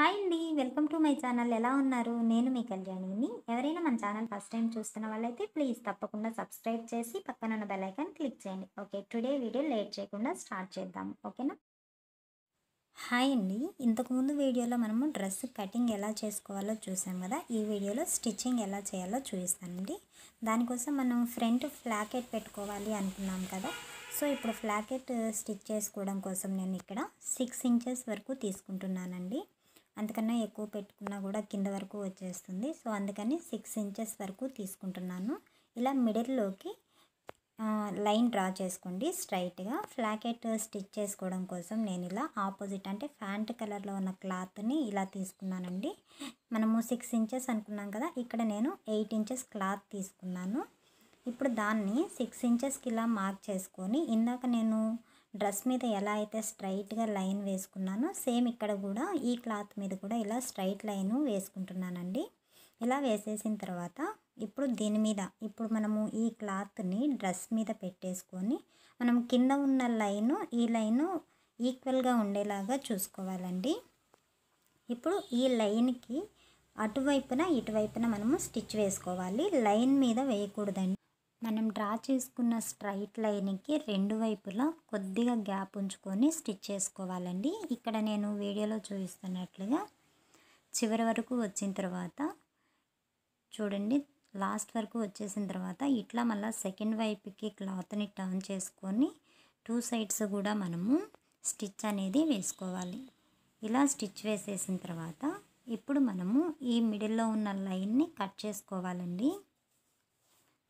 hi అండి welcome to my channel ఎలా ఉన్నారు నేను మీ కళ్యాణిని ఎవరైనా మన ఛానల్ ఫస్ట్ టైం చూస్తున్న వాళ్ళైతే ప్లీజ్ తప్పకుండా సబ్స్క్రైబ్ చేసి పక్కన ఉన్న బెల్ క్లిక్ చేయండి ఓకే టుడే వీడియో లేట్ చేయకుండా స్టార్ట్ చేద్దాం ఓకేనా హాయ్ అండి ఇంతకుముందు వీడియోలో మనము డ్రెస్ కటింగ్ ఎలా చేసుకోవాలో చూసాం కదా ఈ వీడియోలో స్టిచ్చింగ్ ఎలా చేయాలో చూపిస్తానండి దానికోసం మనం ఫ్రంట్ ఫ్లాకెట్ పెట్టుకోవాలి అనుకున్నాం కదా సో ఇప్పుడు ఫ్లాకెట్ స్టిచ్ చేసుకోవడం కోసం నేను ఇక్కడ సిక్స్ ఇంచెస్ వరకు తీసుకుంటున్నానండి అంతకన్నా ఎక్కువ పెట్టుకున్నా కూడా కింద వరకు వచ్చేస్తుంది సో అందుకని సిక్స్ ఇంచెస్ వరకు తీసుకుంటున్నాను ఇలా మిడిల్లోకి లైన్ డ్రా చేసుకోండి స్ట్రైట్గా ఫ్లాకెట్ స్టిచ్ చేసుకోవడం కోసం నేను ఇలా ఆపోజిట్ అంటే ఫ్యాంట్ కలర్లో ఉన్న క్లాత్ని ఇలా తీసుకున్నానండి మనము సిక్స్ ఇంచెస్ అనుకున్నాం కదా ఇక్కడ నేను ఎయిట్ ఇంచెస్ క్లాత్ తీసుకున్నాను ఇప్పుడు దాన్ని సిక్స్ ఇంచెస్కి ఇలా మార్క్ చేసుకొని ఇందాక నేను డ్రెస్ మీద ఎలా అయితే స్ట్రైట్గా లైన్ వేసుకున్నానో సేమ్ ఇక్కడ కూడా ఈ క్లాత్ మీద కూడా ఇలా స్ట్రైట్ లైన్ వేసుకుంటున్నానండి ఇలా వేసేసిన తర్వాత ఇప్పుడు దీని మీద ఇప్పుడు మనము ఈ క్లాత్ని డ్రెస్ మీద పెట్టేసుకొని మనం కింద ఉన్న లైను ఈ లైను ఈక్వల్గా ఉండేలాగా చూసుకోవాలండి ఇప్పుడు ఈ లైన్కి అటువైపున ఇటువైపున మనము స్టిచ్ వేసుకోవాలి లైన్ మీద వేయకూడదండి మనం డ్రా చేసుకున్న స్ట్రైట్ లైన్కి రెండు వైపులా కొద్దిగా గ్యాప్ ఉంచుకొని స్టిచ్ చేసుకోవాలండి ఇక్కడ నేను వీడియోలో చూపిస్తున్నట్లుగా చివరి వరకు వచ్చిన తర్వాత చూడండి లాస్ట్ వరకు వచ్చేసిన తర్వాత ఇట్లా మళ్ళీ సెకండ్ వైపుకి క్లాత్ని టర్న్ చేసుకొని టూ సైడ్స్ కూడా మనము స్టిచ్ అనేది వేసుకోవాలి ఇలా స్టిచ్ వేసేసిన తర్వాత ఇప్పుడు మనము ఈ మిడిల్లో ఉన్న లైన్ని కట్ చేసుకోవాలండి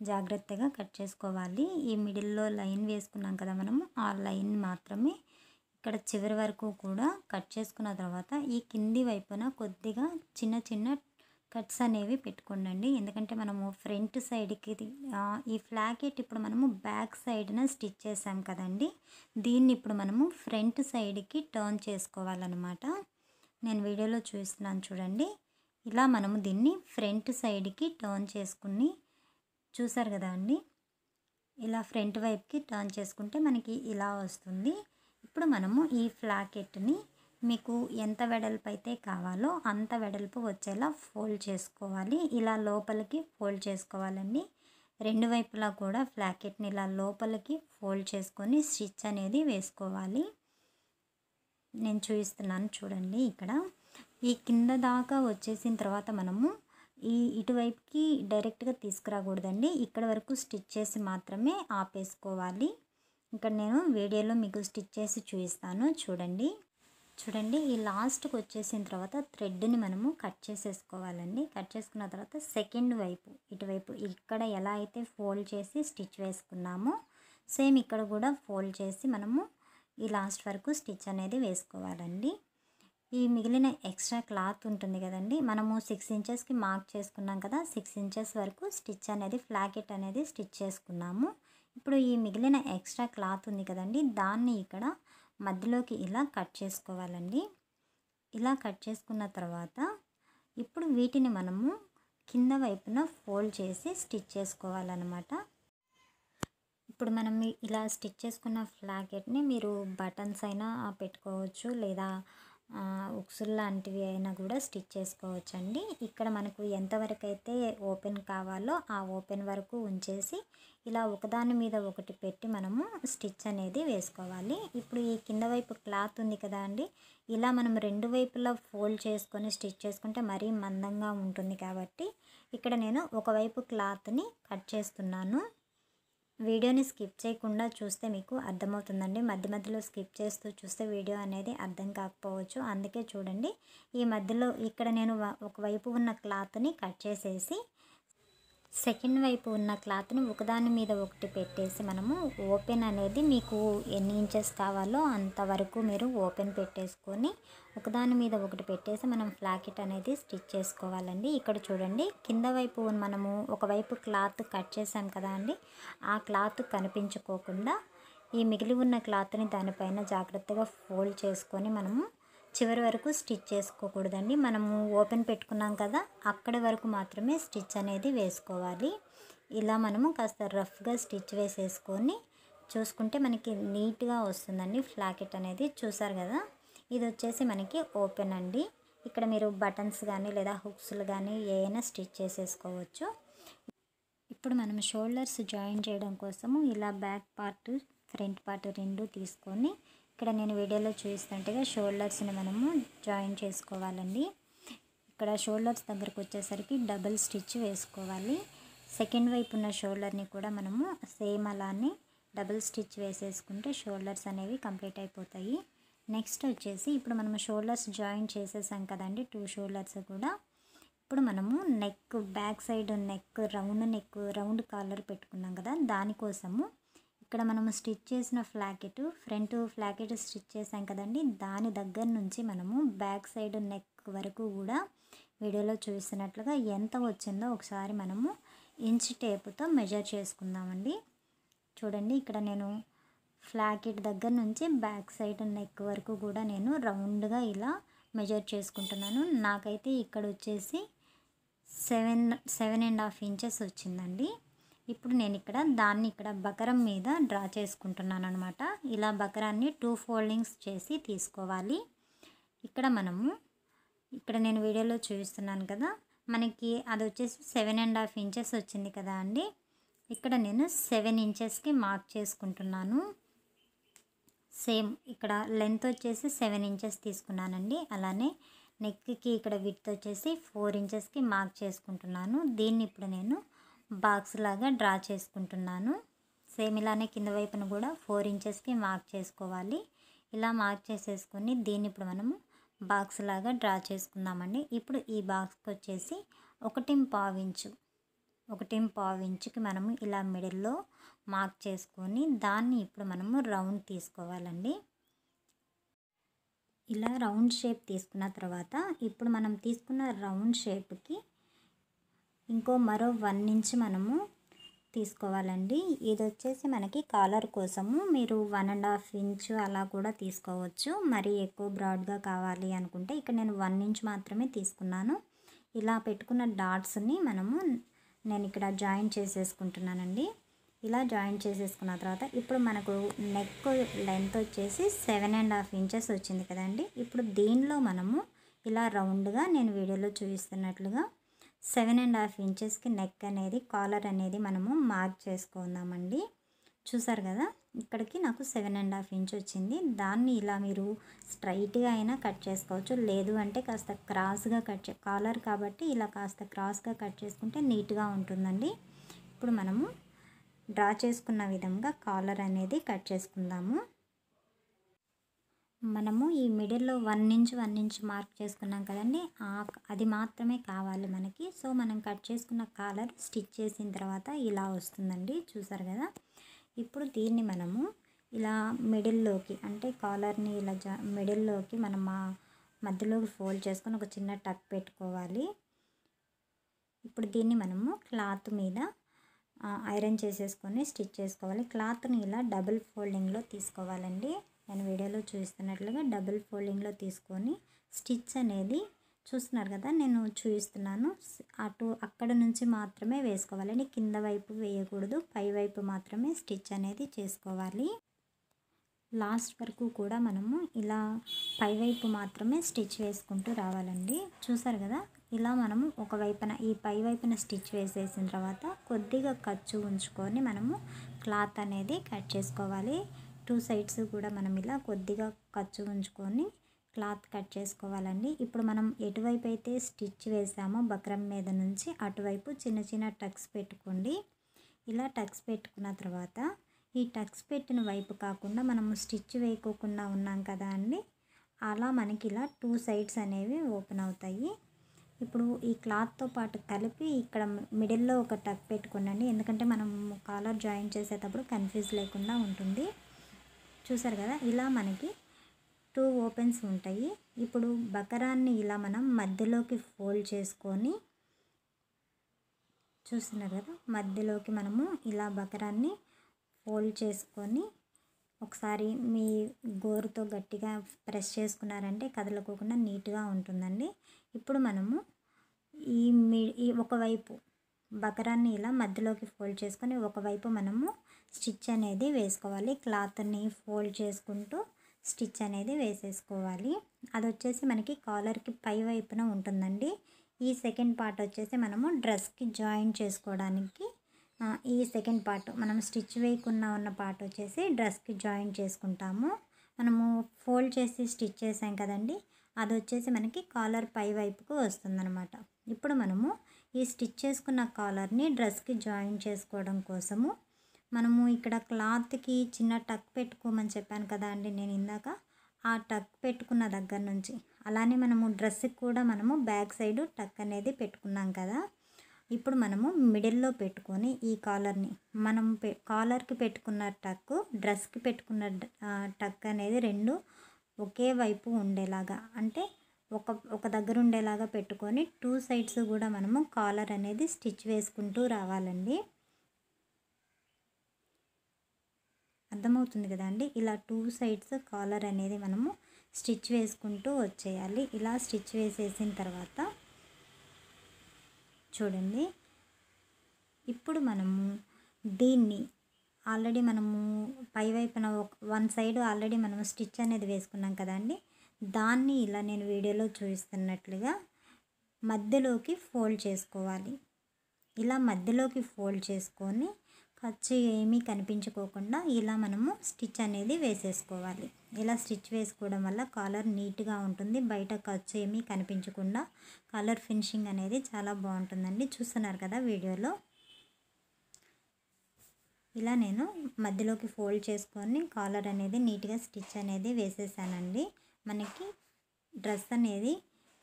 జాగ్రత్తగా కట్ చేసుకోవాలి ఈ మిడిల్లో లైన్ వేసుకున్నాం కదా మనము ఆ లైన్ మాత్రమే ఇక్కడ చివరి వరకు కూడా కట్ చేసుకున్న తర్వాత ఈ కింది వైపున కొద్దిగా చిన్న చిన్న కట్స్ అనేవి పెట్టుకోండి ఎందుకంటే మనము ఫ్రంట్ సైడ్కి ఈ ఫ్లాకెట్ ఇప్పుడు మనము బ్యాక్ సైడ్న స్టిచ్ చేసాం కదండి దీన్ని ఇప్పుడు మనము ఫ్రంట్ సైడ్కి టర్న్ చేసుకోవాలన్నమాట నేను వీడియోలో చూస్తున్నాను చూడండి ఇలా మనము దీన్ని ఫ్రంట్ సైడ్కి టర్న్ చేసుకుని చూసారు కదా అండి ఇలా ఫ్రంట్ వైపుకి టర్న్ చేసుకుంటే మనకి ఇలా వస్తుంది ఇప్పుడు మనము ఈ ఫ్లాకెట్ని మీకు ఎంత వెడల్పు అయితే కావాలో అంత వెడల్పు వచ్చేలా ఫోల్డ్ చేసుకోవాలి ఇలా లోపలికి ఫోల్డ్ చేసుకోవాలండి రెండు వైపులా కూడా ఫ్లాకెట్ని ఇలా లోపలికి ఫోల్డ్ చేసుకొని స్టిచ్ అనేది వేసుకోవాలి నేను చూపిస్తున్నాను చూడండి ఇక్కడ ఈ కింద దాకా వచ్చేసిన తర్వాత మనము ఈ ఇటువైపుకి డైరెక్ట్గా తీసుకురాకూడదండి ఇక్కడ వరకు స్టిచ్ చేసి మాత్రమే ఆపేసుకోవాలి ఇక్కడ నేను వీడియోలో మీకు స్టిచ్ చేసి చూపిస్తాను చూడండి చూడండి ఈ లాస్ట్కి వచ్చేసిన తర్వాత థ్రెడ్ని మనము కట్ చేసేసుకోవాలండి కట్ చేసుకున్న తర్వాత సెకండ్ వైపు ఇటువైపు ఇక్కడ ఎలా అయితే ఫోల్డ్ చేసి స్టిచ్ వేసుకున్నామో సేమ్ ఇక్కడ కూడా ఫోల్డ్ చేసి మనము ఈ లాస్ట్ వరకు స్టిచ్ అనేది వేసుకోవాలండి ఈ మిగిలిన ఎక్స్ట్రా క్లాత్ ఉంటుంది కదండి మనము సిక్స్ ఇంచెస్కి మార్క్ చేసుకున్నాం కదా సిక్స్ ఇంచెస్ వరకు స్టిచ్ అనేది ఫ్లాకెట్ అనేది స్టిచ్ చేసుకున్నాము ఇప్పుడు ఈ మిగిలిన ఎక్స్ట్రా క్లాత్ ఉంది కదండి దాన్ని ఇక్కడ మధ్యలోకి ఇలా కట్ చేసుకోవాలండి ఇలా కట్ చేసుకున్న తర్వాత ఇప్పుడు వీటిని మనము కింద వైపున ఫోల్డ్ చేసి స్టిచ్ చేసుకోవాలన్నమాట ఇప్పుడు మనం ఇలా స్టిచ్ చేసుకున్న ఫ్లాకెట్ని మీరు బటన్స్ అయినా పెట్టుకోవచ్చు లేదా ఉక్సులు లాంటివి అయినా కూడా స్టిచ్ చేసుకోవచ్చండి ఇక్కడ మనకు ఎంతవరకు అయితే ఓపెన్ కావాలో ఆ ఓపెన్ వరకు ఉంచేసి ఇలా ఒకదాని మీద ఒకటి పెట్టి మనము స్టిచ్ అనేది వేసుకోవాలి ఇప్పుడు ఈ కింద వైపు క్లాత్ ఉంది కదా అండి ఇలా మనం రెండు వైపులా ఫోల్డ్ చేసుకొని స్టిచ్ చేసుకుంటే మరీ మందంగా ఉంటుంది కాబట్టి ఇక్కడ నేను ఒకవైపు క్లాత్ని కట్ చేస్తున్నాను వీడియోని స్కిప్ చేయకుండా చూస్తే మీకు అర్థమవుతుందండి మధ్య మధ్యలో స్కిప్ చేస్తూ చూస్తే వీడియో అనేది అర్థం కాకపోవచ్చు అందుకే చూడండి ఈ మధ్యలో ఇక్కడ నేను ఒకవైపు ఉన్న క్లాత్ని కట్ చేసేసి సెకండ్ వైపు ఉన్న క్లాత్ని ఒకదాని మీద ఒకటి పెట్టేసి మనము ఓపెన్ అనేది మీకు ఎన్ని ఇంచెస్ కావాలో అంతవరకు మీరు ఓపెన్ పెట్టేసుకొని ఒకదాని మీద ఒకటి పెట్టేసి మనం ఫ్లాకెట్ అనేది స్టిచ్ చేసుకోవాలండి ఇక్కడ చూడండి కింద వైపు మనము ఒకవైపు క్లాత్ కట్ చేసాం కదా అండి ఆ క్లాత్ కనిపించుకోకుండా ఈ మిగిలి ఉన్న క్లాత్ని దానిపైన జాగ్రత్తగా ఫోల్డ్ చేసుకొని మనము చివరి వరకు స్టిచ్ చేసుకోకూడదండి మనము ఓపెన్ పెట్టుకున్నాం కదా అక్కడి వరకు మాత్రమే స్టిచ్ అనేది వేసుకోవాలి ఇలా మనము కాస్త రఫ్గా స్టిచ్ వేసేసుకొని చూసుకుంటే మనకి నీట్గా వస్తుందండి ఫ్లాకెట్ అనేది చూసారు కదా ఇది వచ్చేసి మనకి ఓపెన్ అండి ఇక్కడ మీరు బటన్స్ కానీ లేదా హుక్స్లు కానీ ఏమైనా స్టిచ్ చేసేసుకోవచ్చు ఇప్పుడు మనం షోల్డర్స్ జాయిన్ చేయడం కోసము ఇలా బ్యాక్ పార్ట్ ఫ్రంట్ పార్ట్ రెండు తీసుకొని ఇక్కడ నేను వీడియోలో చూస్తుంటే షోల్డర్స్ని మనము జాయిన్ చేసుకోవాలండి ఇక్కడ షోల్డర్స్ దగ్గరకు వచ్చేసరికి డబుల్ స్టిచ్ వేసుకోవాలి సెకండ్ వైపు ఉన్న షోల్డర్ని కూడా మనము సేమ్ అలానే డబుల్ స్టిచ్ వేసేసుకుంటే షోల్డర్స్ అనేవి కంప్లీట్ అయిపోతాయి నెక్స్ట్ వచ్చేసి ఇప్పుడు మనము షోల్డర్స్ జాయిన్ చేసేసాం కదండి టూ షోల్డర్స్ కూడా ఇప్పుడు మనము neck back side neck round neck round collar పెట్టుకున్నాం కదా దానికోసము ఇక్కడ మనము స్టిచ్ చేసిన ఫ్లాకెట్ ఫ్రంట్ ఫ్లాకెట్ స్టిచ్ చేసాం కదండి దాని దగ్గర నుంచి మనము బ్యాక్ సైడ్ నెక్ వరకు కూడా వీడియోలో చూసినట్లుగా ఎంత వచ్చిందో ఒకసారి మనము ఇంచ్ టేపుతో మెజర్ చేసుకుందామండి చూడండి ఇక్కడ నేను ఫ్లాకెట్ దగ్గర నుంచి బ్యాక్ సైడ్ నెక్ వరకు కూడా నేను రౌండ్గా ఇలా మెజర్ చేసుకుంటున్నాను నాకైతే ఇక్కడ వచ్చేసి seven seven and half inches వచ్చిందండి ఇప్పుడు నేను ఇక్కడ దాన్ని ఇక్కడ బకరం మీద డ్రా చేసుకుంటున్నాను అనమాట ఇలా బకరాన్ని టూ ఫోల్డింగ్స్ చేసి తీసుకోవాలి ఇక్కడ మనము ఇక్కడ నేను వీడియోలో చూపిస్తున్నాను కదా మనకి అది వచ్చేసి సెవెన్ అండ్ హాఫ్ ఇంచెస్ వచ్చింది కదా అండి ఇక్కడ నేను సెవెన్ ఇంచెస్కి మార్క్ చేసుకుంటున్నాను సేమ్ ఇక్కడ లెంత్ వచ్చేసి సెవెన్ ఇంచెస్ తీసుకున్నానండి అలానే నెక్కి ఇక్కడ విత్ వచ్చేసి ఫోర్ ఇంచెస్కి మార్క్ చేసుకుంటున్నాను దీన్ని ఇప్పుడు నేను బాక్స్ లాగా డ్రా చేసుకుంటున్నాను సేమ్ ఇలానే కింద వైపున కూడా ఫోర్ ఇంచెస్కి మార్క్ చేసుకోవాలి ఇలా మార్క్ చేసేసుకొని దీన్ని ఇప్పుడు మనము బాక్స్ లాగా డ్రా చేసుకుందామండి ఇప్పుడు ఈ బాక్స్కి వచ్చేసి ఒకటి పావించు ఒకటి పావు ఇంచుకి మనము ఇలా మిడిల్లో మార్క్ చేసుకొని దాన్ని ఇప్పుడు మనము రౌండ్ తీసుకోవాలండి ఇలా రౌండ్ షేప్ తీసుకున్న తర్వాత ఇప్పుడు మనం తీసుకున్న రౌండ్ షేప్కి ఇంకో మరో వన్ ఇంచ్ మనము తీసుకోవాలండి ఇది వచ్చేసి మనకి కాలర్ కోసము మీరు వన్ అండ్ హాఫ్ ఇంచ్ అలా కూడా తీసుకోవచ్చు మరి ఎక్కువ బ్రాడ్గా కావాలి అనుకుంటే ఇక్కడ నేను వన్ ఇంచ్ మాత్రమే తీసుకున్నాను ఇలా పెట్టుకున్న డాట్స్ని మనము నేను ఇక్కడ జాయిన్ చేసేసుకుంటున్నానండి ఇలా జాయిన్ చేసేసుకున్న తర్వాత ఇప్పుడు మనకు నెక్ లెంత్ వచ్చేసి సెవెన్ అండ్ హాఫ్ ఇంచెస్ వచ్చింది కదండి ఇప్పుడు దీనిలో మనము ఇలా రౌండ్గా నేను వీడియోలో చూపిస్తున్నట్లుగా సెవెన్ అండ్ హాఫ్ ఇంచెస్కి నెక్ అనేది కాలర్ అనేది మనము మార్క్ చేసుకుందామండి చూసారు కదా ఇక్కడికి నాకు సెవెన్ అండ్ హాఫ్ ఇంచ్ వచ్చింది దాన్ని ఇలా మీరు స్ట్రైట్గా అయినా కట్ చేసుకోవచ్చు లేదు అంటే కాస్త క్రాస్గా కట్ చే కాలర్ కాబట్టి ఇలా కాస్త క్రాస్గా కట్ చేసుకుంటే నీట్గా ఉంటుందండి ఇప్పుడు మనము డ్రా చేసుకున్న విధంగా కాలర్ అనేది కట్ చేసుకుందాము మనము ఈ మిడిల్లో one inch one inch mark చేసుకున్నాం కదండి అది మాత్రమే కావాలి మనకి సో మనం కట్ చేసుకున్న కాలర్ స్టిచ్ చేసిన తర్వాత ఇలా వస్తుందండి చూసారు కదా ఇప్పుడు దీన్ని మనము ఇలా మిడిల్లోకి అంటే కాలర్ని ఇలా జా మిడిల్లోకి మనం మా మధ్యలోకి ఫోల్డ్ చేసుకొని ఒక చిన్న టక్ పెట్టుకోవాలి ఇప్పుడు దీన్ని మనము క్లాత్ మీద ఐరన్ చేసేసుకొని స్టిచ్ చేసుకోవాలి క్లాత్ని ఇలా డబుల్ ఫోల్డింగ్లో తీసుకోవాలండి నేను వీడియోలో చూస్తున్నట్లుగా డబుల్ ఫోల్డింగ్లో తీసుకొని స్టిచ్ అనేది చూస్తున్నారు కదా నేను చూపిస్తున్నాను అటు అక్కడ నుంచి మాత్రమే వేసుకోవాలని కింద వైపు వేయకూడదు పై వైపు మాత్రమే స్టిచ్ అనేది చేసుకోవాలి లాస్ట్ వరకు కూడా మనము ఇలా పైవైపు మాత్రమే స్టిచ్ వేసుకుంటూ రావాలండి చూసారు కదా ఇలా మనము ఒకవైపున ఈ పైవైపున స్టిచ్ వేసేసిన తర్వాత కొద్దిగా ఖర్చు ఉంచుకొని మనము క్లాత్ అనేది కట్ చేసుకోవాలి టూ సైడ్స్ కూడా మనం ఇలా కొద్దిగా ఖర్చు ఉంచుకొని క్లాత్ కట్ చేసుకోవాలండి ఇప్పుడు మనం ఎటువైపు అయితే స్టిచ్ వేసామో బక్రం మీద నుంచి అటువైపు చిన్న చిన్న టక్స్ పెట్టుకోండి ఇలా టక్స్ పెట్టుకున్న తర్వాత ఈ టక్స్ పెట్టిన వైపు కాకుండా మనము స్టిచ్ వేయకోకుండా ఉన్నాం కదా అండి అలా మనకి ఇలా టూ సైడ్స్ అనేవి ఓపెన్ అవుతాయి ఇప్పుడు ఈ క్లాత్తో పాటు కలిపి ఇక్కడ మిడిల్లో ఒక టక్ పెట్టుకోండి ఎందుకంటే మనం కాలర్ జాయిన్ చేసేటప్పుడు కన్ఫ్యూజ్ లేకుండా ఉంటుంది చూసారు కదా ఇలా మనకి టూ ఓపెన్స్ ఉంటాయి ఇప్పుడు బకరాన్ని ఇలా మనం మధ్యలోకి ఫోల్డ్ చేసుకొని చూస్తున్నారు కదా మధ్యలోకి మనము ఇలా బకరాన్ని ఫోల్డ్ చేసుకొని ఒకసారి మీ గోరుతో గట్టిగా ప్రెస్ చేసుకున్నారంటే కదలకోకుండా నీట్గా ఉంటుందండి ఇప్పుడు మనము ఈ మీ ఈ ఒకవైపు బకరాన్ని ఇలా మధ్యలోకి ఫోల్డ్ చేసుకొని ఒకవైపు మనము స్టిచ్ అనేది వేసుకోవాలి క్లాత్ని ఫోల్డ్ చేసుకుంటూ స్టిచ్ అనేది వేసేసుకోవాలి అది వచ్చేసి మనకి కాలర్కి పై వైపున ఉంటుందండి ఈ సెకండ్ పార్ట్ వచ్చేసి మనము డ్రెస్కి జాయిన్ చేసుకోవడానికి ఈ సెకండ్ పార్ట్ మనం స్టిచ్ వేయకుండా ఉన్న పార్ట్ వచ్చేసి డ్రెస్కి జాయిన్ చేసుకుంటాము మనము ఫోల్డ్ చేసి స్టిచ్ చేసాం కదండి అది వచ్చేసి మనకి కాలర్ పై వైపుకు వస్తుందనమాట ఇప్పుడు మనము ఈ స్టిచ్ చేసుకున్న కాలర్ని డ్రెస్కి జాయిన్ చేసుకోవడం కోసము మనము ఇక్కడ క్లాత్కి చిన్న టక్ పెట్టుకోమని చెప్పాను కదా అండి నేను ఇందాక ఆ టక్ పెట్టుకున్న దగ్గర నుంచి అలానే మనము డ్రెస్కి కూడా మనము బ్యాక్ సైడ్ టక్ అనేది పెట్టుకున్నాం కదా ఇప్పుడు మనము మిడిల్లో పెట్టుకొని ఈ కాలర్ని మనం పె కాలర్కి పెట్టుకున్న టక్ డ్రెస్కి పెట్టుకున్న టక్ అనేది రెండు ఒకే వైపు ఉండేలాగా అంటే ఒక ఒక దగ్గర ఉండేలాగా పెట్టుకొని టూ సైడ్స్ కూడా మనము కాలర్ అనేది స్టిచ్ వేసుకుంటూ రావాలండి అర్థమవుతుంది కదండి ఇలా టూ సైడ్స్ కాలర్ అనేది మనము స్టిచ్ వేసుకుంటూ వచ్చేయాలి ఇలా స్టిచ్ వేసేసిన తర్వాత చూడండి ఇప్పుడు మనము దీన్ని ఆల్రెడీ మనము పై వైపున వన్ సైడ్ ఆల్రెడీ మనము స్టిచ్ అనేది వేసుకున్నాం కదండి దాన్ని ఇలా నేను వీడియోలో చూపిస్తున్నట్లుగా మధ్యలోకి ఫోల్డ్ చేసుకోవాలి ఇలా మధ్యలోకి ఫోల్డ్ చేసుకొని ఖర్చు ఏమీ కనిపించుకోకుండా ఇలా మనము స్టిచ్ అనేది వేసేసుకోవాలి ఇలా స్టిచ్ వేసుకోవడం వల్ల కాలర్ నీట్గా ఉంటుంది బయట ఖర్చు ఏమీ కనిపించకుండా కాలర్ ఫినిషింగ్ అనేది చాలా బాగుంటుందండి చూస్తున్నారు కదా వీడియోలో ఇలా నేను మధ్యలోకి ఫోల్డ్ చేసుకొని కాలర్ అనేది నీట్గా స్టిచ్ అనేది వేసేసానండి మనకి డ్రెస్ అనేది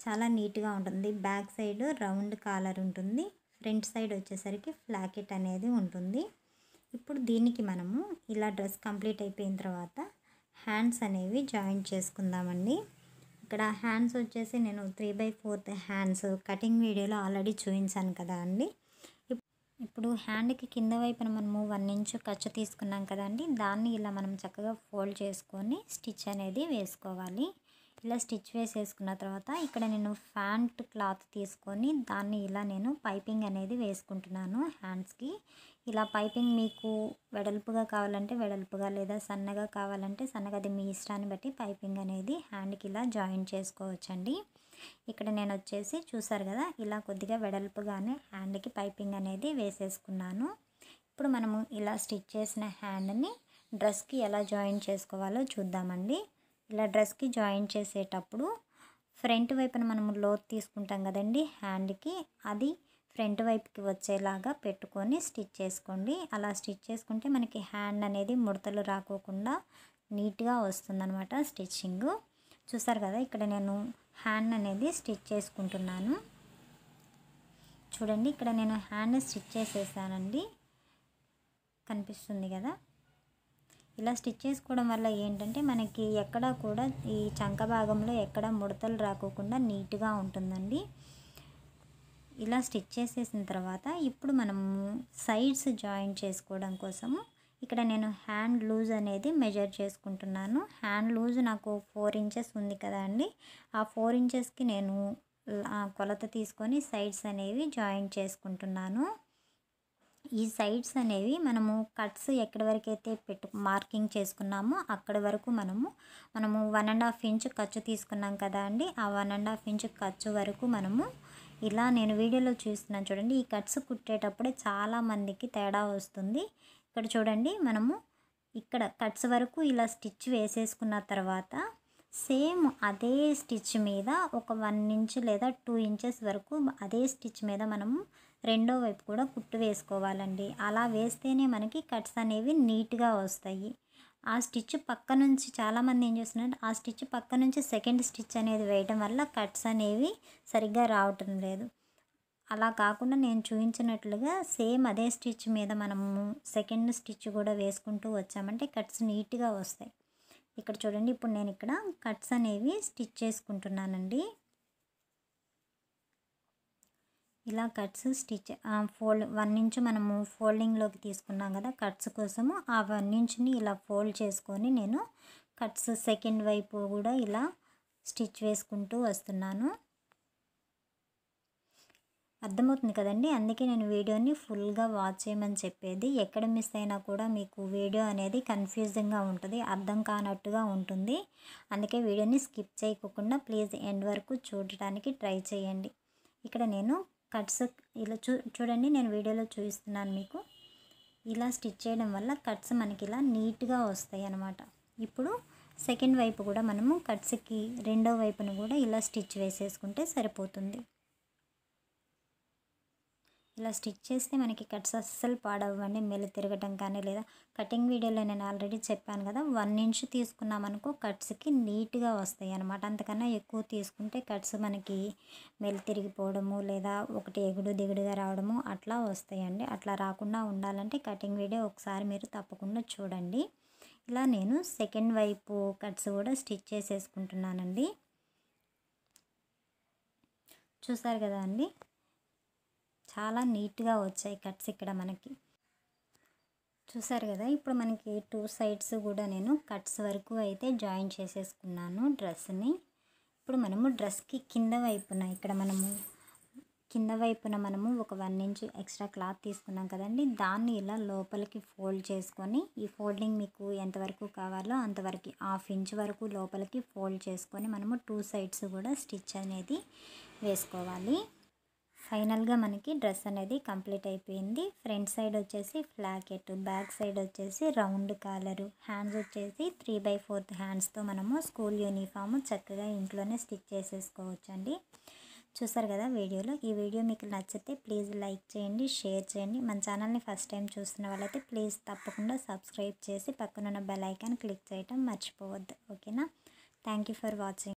చాలా నీట్గా ఉంటుంది బ్యాక్ సైడ్ రౌండ్ కాలర్ ఉంటుంది ఫ్రంట్ సైడ్ వచ్చేసరికి ఫ్లాకెట్ అనేది ఉంటుంది ఇప్పుడు దీనికి మనము ఇలా డ్రెస్ కంప్లీట్ అయిపోయిన తర్వాత హ్యాండ్స్ అనేవి జాయిన్ చేసుకుందామండి ఇక్కడ హ్యాండ్స్ వచ్చేసి నేను three by fourth hands cutting వీడియోలో ఆల్రెడీ చూపించాను కదా అండి ఇప్పుడు హ్యాండ్కి కింద వైపున మనము వన్ ఇంచ్ ఖర్చు తీసుకున్నాం కదండి దాన్ని ఇలా మనం చక్కగా ఫోల్డ్ చేసుకొని స్టిచ్ అనేది వేసుకోవాలి ఇలా స్టిచ్ వేసేసుకున్న తర్వాత ఇక్కడ నేను ఫ్యాంట్ క్లాత్ తీసుకొని దాన్ని ఇలా నేను పైపింగ్ అనేది వేసుకుంటున్నాను హ్యాండ్స్కి ఇలా పైపింగ్ మీకు వెడల్పుగా కావాలంటే వెడల్పుగా లేదా సన్నగా కావాలంటే సన్నగా అది మీ ఇష్టాన్ని బట్టి పైపింగ్ అనేది హ్యాండ్కి ఇలా జాయిన్ చేసుకోవచ్చండి ఇక్కడ నేను వచ్చేసి చూసారు కదా ఇలా కొద్దిగా వెడల్పుగానే హ్యాండ్కి పైపింగ్ అనేది వేసేసుకున్నాను ఇప్పుడు మనము ఇలా స్టిచ్ చేసిన హ్యాండ్ని డ్రెస్కి ఎలా జాయిన్ చేసుకోవాలో చూద్దామండి ఇలా డ్రెస్కి జాయిన్ చేసేటప్పుడు ఫ్రంట్ వైపున మనము లోత్ తీసుకుంటాం కదండి హ్యాండ్కి అది ఫ్రంట్ వైపుకి వచ్చేలాగా పెట్టుకొని స్టిచ్ చేసుకోండి అలా స్టిచ్ చేసుకుంటే మనకి హ్యాండ్ అనేది ముడతలు రాకోకుండా నీట్గా వస్తుందన్నమాట స్టిచ్చింగ్ చూసారు కదా ఇక్కడ నేను హ్యాండ్ అనేది స్టిచ్ చేసుకుంటున్నాను చూడండి ఇక్కడ నేను హ్యాండ్ స్టిచ్ చేసేసానండి కనిపిస్తుంది కదా ఇలా స్టిచ్ చేసుకోవడం వల్ల ఏంటంటే మనకి ఎక్కడ కూడా ఈ చంక భాగంలో ఎక్కడ ముడతలు రాకోకుండా నీట్గా ఉంటుందండి ఇలా స్టిచ్ చేసేసిన తర్వాత ఇప్పుడు మనము సైడ్స్ జాయిన్ చేసుకోవడం కోసము ఇక్కడ నేను హ్యాండ్ లూజ్ అనేది మెజర్ చేసుకుంటున్నాను హ్యాండ్ లూజ్ నాకు ఫోర్ ఇంచెస్ ఉంది కదా అండి ఆ ఫోర్ ఇంచెస్కి నేను కొలత తీసుకొని సైడ్స్ అనేవి జాయిన్ చేసుకుంటున్నాను ఈ సైడ్స్ అనేవి మనము కట్స్ ఎక్కడి వరకు అయితే పెట్టు మార్కింగ్ చేసుకున్నామో అక్కడి వరకు మనము మనము వన్ అండ్ హాఫ్ ఇంచ్ ఖర్చు తీసుకున్నాం కదా అండి ఆ వన్ అండ్ హాఫ్ ఇంచ్ ఖర్చు వరకు మనము ఇలా నేను వీడియోలో చూస్తున్నాను చూడండి ఈ కట్స్ కుట్టేటప్పుడే చాలామందికి తేడా వస్తుంది ఇక్కడ చూడండి మనము ఇక్కడ కట్స్ వరకు ఇలా స్టిచ్ వేసేసుకున్న తర్వాత సేమ్ అదే స్టిచ్ మీద ఒక వన్ ఇంచ్ లేదా టూ ఇంచెస్ వరకు అదే స్టిచ్ మీద మనము రెండో వైపు కూడా కుట్టు వేసుకోవాలండి అలా వేస్తేనే మనకి కట్స్ అనేవి నీట్గా వస్తాయి ఆ స్టిచ్ పక్క నుంచి చాలామంది ఏం చేస్తున్నారంటే ఆ స్టిచ్ పక్క నుంచి సెకండ్ స్టిచ్ అనేది వేయడం వల్ల కట్స్ అనేవి సరిగ్గా రావటం లేదు అలా కాకుండా నేను చూపించినట్లుగా సేమ్ అదే స్టిచ్ మీద మనము సెకండ్ స్టిచ్ కూడా వేసుకుంటూ వచ్చామంటే కట్స్ నీట్గా వస్తాయి ఇక్కడ చూడండి ఇప్పుడు నేను ఇక్కడ కట్స్ అనేవి స్టిచ్ చేసుకుంటున్నానండి ఇలా cuts stitch fold one inch మనము ఫోల్డింగ్లోకి తీసుకున్నాం కదా కట్స్ కోసము ఆ వన్ ఇంచ్ని ఇలా ఫోల్డ్ చేసుకొని నేను కట్స్ సెకండ్ వైపు కూడా ఇలా స్టిచ్ వేసుకుంటూ వస్తున్నాను అర్థమవుతుంది కదండి అందుకే నేను వీడియోని ఫుల్గా వాచ్ చేయమని చెప్పేది ఎక్కడ మిస్ అయినా కూడా మీకు వీడియో అనేది కన్ఫ్యూజింగ్గా ఉంటుంది అర్థం కానట్టుగా ఉంటుంది అందుకే వీడియోని స్కిప్ చేయకుండా ప్లీజ్ ఎండ్ వరకు చూడటానికి ట్రై చేయండి ఇక్కడ నేను కట్స్ ఇలా చూ చూడండి నేను వీడియోలో చూపిస్తున్నాను మీకు ఇలా స్టిచ్ చేయడం వల్ల కట్స్ మనకి ఇలా నీట్గా వస్తాయి అన్నమాట ఇప్పుడు సెకండ్ వైపు కూడా మనము కట్స్కి రెండో వైపును కూడా ఇలా స్టిచ్ వేసేసుకుంటే సరిపోతుంది ఇలా స్టిచ్ చేస్తే మనకి కట్స్ అస్సలు పాడవ్వండి మెల్లి తిరగటం కానీ లేదా కటింగ్ వీడియోలో నేను ఆల్రెడీ చెప్పాను కదా వన్ ఇంచ్ తీసుకున్నామనుకో కట్స్కి నీట్గా వస్తాయి అనమాట అంతకన్నా ఎక్కువ తీసుకుంటే కట్స్ మనకి మెల్లి తిరిగిపోవడము లేదా ఒకటి ఎగుడు దిగుడుగా రావడము అట్లా వస్తాయండి అట్లా రాకుండా ఉండాలంటే కటింగ్ వీడియో ఒకసారి మీరు తప్పకుండా చూడండి ఇలా నేను సెకండ్ వైపు కట్స్ కూడా స్టిచ్ చేసేసుకుంటున్నానండి చూసారు కదా అండి చాలా నీట్గా వచ్చాయి కట్స్ ఇక్కడ మనకి చూసారు కదా ఇప్పుడు మనకి టూ సైడ్స్ కూడా నేను కట్స్ వరకు అయితే జాయిన్ చేసేసుకున్నాను డ్రెస్ని ఇప్పుడు మనము డ్రెస్కి కింద వైపున ఇక్కడ మనము కింద వైపున మనము ఒక వన్ ఇంచ్ ఎక్స్ట్రా క్లాత్ తీసుకున్నాం కదండి దాన్ని ఇలా లోపలికి ఫోల్డ్ చేసుకొని ఈ ఫోల్డింగ్ మీకు ఎంతవరకు కావాలో అంతవరకు హాఫ్ ఇంచ్ వరకు లోపలికి ఫోల్డ్ చేసుకొని మనము టూ సైడ్స్ కూడా స్టిచ్ అనేది వేసుకోవాలి ఫైనల్గా మనకి డ్రెస్ అనేది కంప్లీట్ అయిపోయింది ఫ్రంట్ సైడ్ వచ్చేసి ఫ్లాకెట్ బ్యాక్ సైడ్ వచ్చేసి రౌండ్ కాలరు హ్యాండ్స్ వచ్చేసి త్రీ బై ఫోర్త్ హ్యాండ్స్తో మనము స్కూల్ యూనిఫామ్ చక్కగా ఇంట్లోనే స్టిచ్ చేసేసుకోవచ్చు అండి చూసారు కదా వీడియోలో ఈ వీడియో మీకు నచ్చితే ప్లీజ్ లైక్ చేయండి షేర్ చేయండి మన ఛానల్ని ఫస్ట్ టైం చూస్తున్న వాళ్ళైతే ప్లీజ్ తప్పకుండా సబ్స్క్రైబ్ చేసి పక్కనున్న బెల్ ఐకాన్ క్లిక్ చేయటం మర్చిపోవద్దు ఓకేనా థ్యాంక్ ఫర్ వాచింగ్